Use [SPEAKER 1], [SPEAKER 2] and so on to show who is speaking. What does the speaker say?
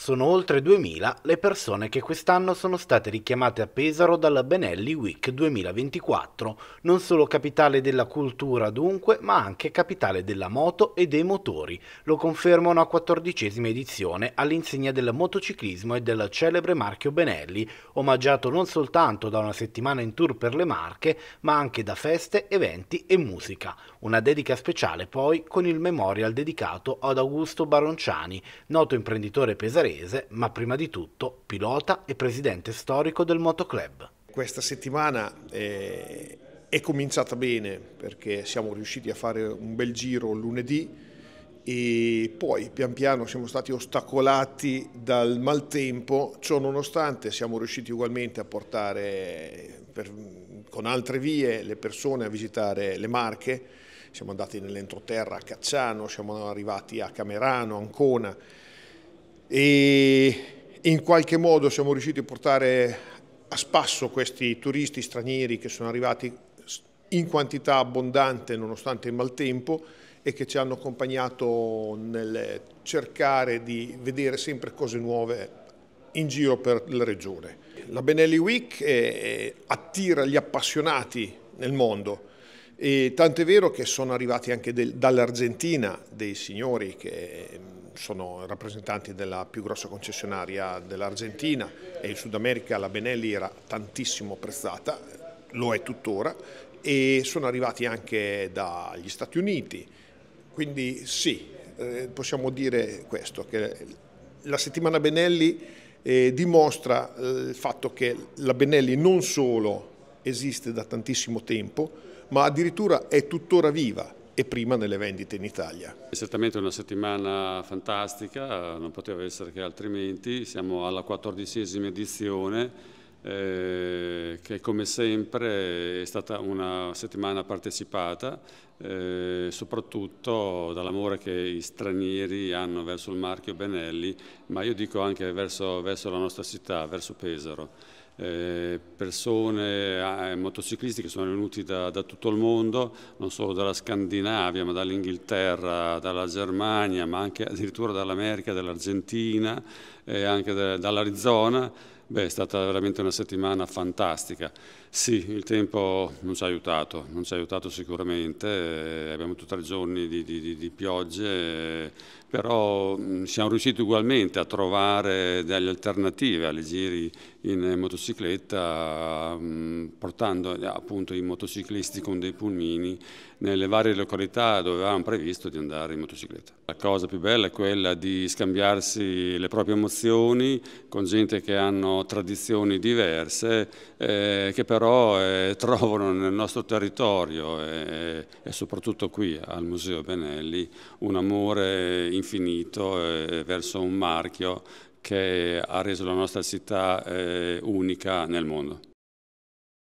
[SPEAKER 1] Sono oltre 2000 le persone che quest'anno sono state richiamate a Pesaro dalla Benelli Week 2024, non solo capitale della cultura dunque, ma anche capitale della moto e dei motori. Lo conferma una quattordicesima edizione all'insegna del motociclismo e del celebre marchio Benelli, omaggiato non soltanto da una settimana in tour per le Marche, ma anche da feste, eventi e musica. Una dedica speciale poi con il memorial dedicato ad Augusto Baronciani, noto imprenditore pesarese barese, ma prima di tutto pilota e presidente storico del motoclub.
[SPEAKER 2] Questa settimana eh, è cominciata bene perché siamo riusciti a fare un bel giro lunedì e poi pian piano siamo stati ostacolati dal maltempo, ciò nonostante siamo riusciti ugualmente a portare per, con altre vie le persone a visitare le Marche, siamo andati nell'entroterra a Cacciano, siamo arrivati a Camerano, Ancona, e in qualche modo siamo riusciti a portare a spasso questi turisti stranieri che sono arrivati in quantità abbondante nonostante il maltempo e che ci hanno accompagnato nel cercare di vedere sempre cose nuove in giro per la regione. La Benelli Week eh, eh attira gli appassionati nel mondo, e tant'è vero che sono arrivati anche dall'Argentina dei signori che sono rappresentanti della più grossa concessionaria dell'Argentina e in Sud America la Benelli era tantissimo apprezzata, lo è tuttora, e sono arrivati anche dagli Stati Uniti. Quindi sì, eh, possiamo dire questo, che la settimana Benelli eh, dimostra eh, il fatto che la Benelli non solo esiste da tantissimo tempo, ma addirittura è tuttora viva e prima nelle vendite in Italia.
[SPEAKER 3] È certamente una settimana fantastica, non poteva essere che altrimenti, siamo alla quattordicesima edizione eh, che come sempre è stata una settimana partecipata eh, soprattutto dall'amore che i stranieri hanno verso il marchio Benelli ma io dico anche verso, verso la nostra città, verso Pesaro. Eh, persone, eh, motociclisti che sono venuti da, da, tutto il mondo, non solo dalla Scandinavia, ma dall'Inghilterra, dalla Germania, ma anche addirittura dall'America, dall'Argentina, e eh, anche dall'Arizona. Beh, è stata veramente una settimana fantastica. Sì, il tempo non ci ha aiutato, non ci ha aiutato sicuramente, eh, abbiamo avuto tre giorni di, di, di, piogge, eh, però mm, siamo riusciti ugualmente a trovare delle alternative alle giri in motocicletta, mm, portando eh, appunto i motociclisti con dei pulmini nelle varie località dove avevamo previsto di andare in motocicletta. La cosa più bella è quella di scambiarsi le proprie emozioni con gente che hanno tradizioni diverse, eh, che però però eh, trovano nel nostro territorio e, eh, e, soprattutto qui al Museo Benelli un amore infinito eh, verso un marchio che ha reso la nostra città eh, unica nel mondo.